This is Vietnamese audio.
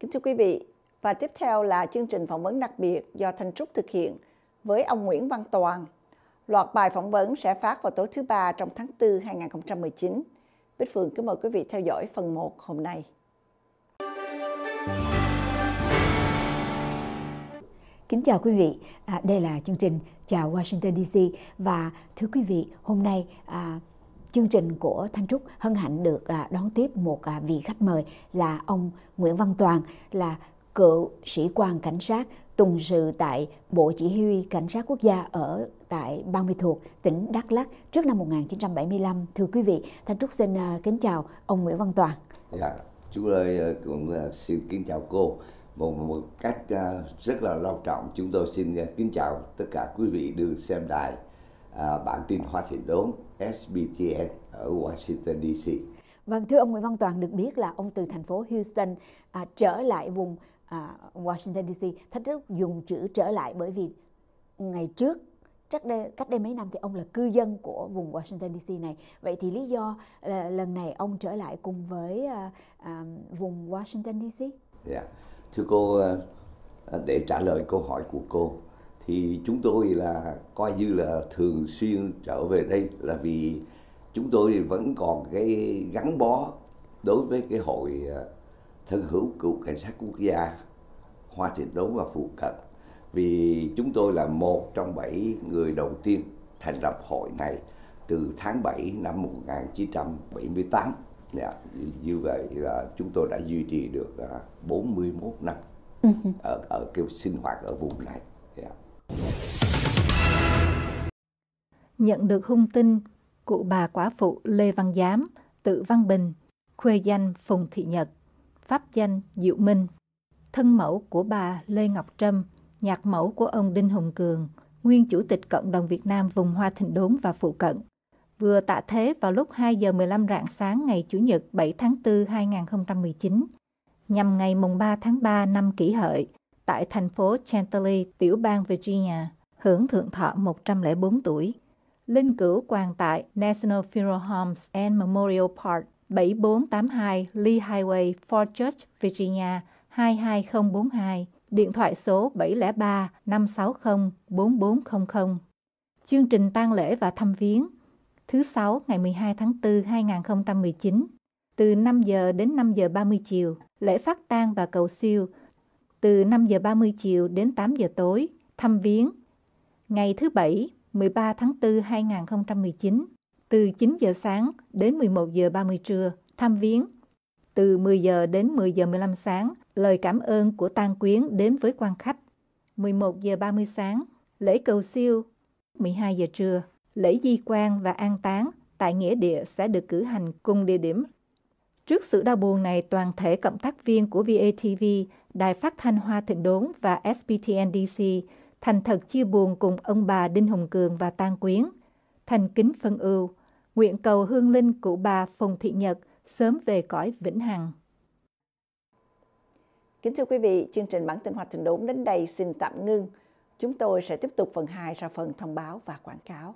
Kính thưa quý vị, và tiếp theo là chương trình phỏng vấn đặc biệt do Thanh Trúc thực hiện với ông Nguyễn Văn Toàn. Loạt bài phỏng vấn sẽ phát vào tối thứ ba trong tháng 4 2019. Bích phượng kính mời quý vị theo dõi phần 1 hôm nay. Kính chào quý vị, à, đây là chương trình Chào Washington DC và thưa quý vị, hôm nay à, chương trình của Thanh Trúc hân hạnh được à, đón tiếp một à, vị khách mời là ông Nguyễn Văn Toàn là cựu sĩ quan cảnh sát tùng sự tại Bộ Chỉ huy Cảnh sát Quốc gia ở tại Ban Mê thuộc tỉnh Đắk lắc trước năm 1975. Thưa quý vị, Thanh Trúc xin à, kính chào ông Nguyễn Văn Toàn. Dạ, chú ơi cũng xin kính chào cô một, một cách rất là long trọng chúng tôi xin kính chào tất cả quý vị được xem đài À, bản tin Hoa Thị Đốn SBTN ở Washington DC. Vâng, thưa ông Nguyễn Văn Toàn được biết là ông từ thành phố Houston à, trở lại vùng à, Washington DC. Thách thức dùng chữ trở lại bởi vì ngày trước chắc đây, cách đây mấy năm thì ông là cư dân của vùng Washington DC này. Vậy thì lý do là lần này ông trở lại cùng với à, à, vùng Washington DC? yeah. Dạ. thưa cô à, để trả lời câu hỏi của cô thì chúng tôi là coi như là thường xuyên trở về đây là vì chúng tôi vẫn còn cái gắn bó đối với cái hội à, thân hữu cựu cảnh sát quốc gia Hoa Thị Đốn và phụ cận vì chúng tôi là một trong bảy người đầu tiên thành lập hội này từ tháng 7 năm 1978 yeah, dạ, như vậy là chúng tôi đã duy trì được 41 à, năm ừ ở, ở cái sinh hoạt ở vùng này yeah. Dạ. Nhận được hung tin, cụ bà quả phụ Lê Văn Giám, tự Văn Bình, khuê danh Phùng Thị Nhật, pháp danh Diệu Minh, thân mẫu của bà Lê Ngọc Trâm, nhạc mẫu của ông Đinh Hùng Cường, nguyên chủ tịch Cộng đồng Việt Nam vùng Hoa Thịnh Đốn và phụ cận, vừa tạ thế vào lúc 2 giờ 15 rạng sáng ngày Chủ nhật 7 tháng 4 2019, nhằm ngày mùng 3 tháng 3 năm kỷ hợi, tại thành phố Chantilly, tiểu bang Virginia, hưởng thượng thọ 104 tuổi. Linh cửu quan tại National Funeral Homes and Memorial Park 7482 Lee Highway, Fort Church, Virginia 22042, điện thoại số 703 560 4400. Chương trình tang lễ và thăm viếng thứ sáu ngày 12 tháng 4 2019 từ 5 giờ đến 5 giờ 30 chiều, lễ phát tang và cầu siêu từ 5 giờ 30 chiều đến 8 giờ tối, thăm viếng. Ngày thứ Bảy, 13 tháng 4 2019, từ 9 giờ sáng đến 11 giờ 30 trưa, thăm viếng. Từ 10 giờ đến 10 giờ 15 sáng, lời cảm ơn của tang quyến đến với quan khách. 11 giờ 30 sáng, lễ cầu siêu. 12 giờ trưa, lễ di quan và an táng tại nghĩa địa sẽ được cử hành cùng địa điểm Trước sự đau buồn này, toàn thể cộng tác viên của VATV, Đài Phát Thanh Hoa Thịnh Đốn và SBTNDC thành thật chia buồn cùng ông bà Đinh Hồng Cường và Tan Quyến. Thành kính phân ưu, nguyện cầu hương linh của bà Phùng Thị Nhật sớm về cõi vĩnh hằng. Kính thưa quý vị, chương trình bản tin Hoa Thịnh Đốn đến đây xin tạm ngưng. Chúng tôi sẽ tiếp tục phần 2 sau phần thông báo và quảng cáo.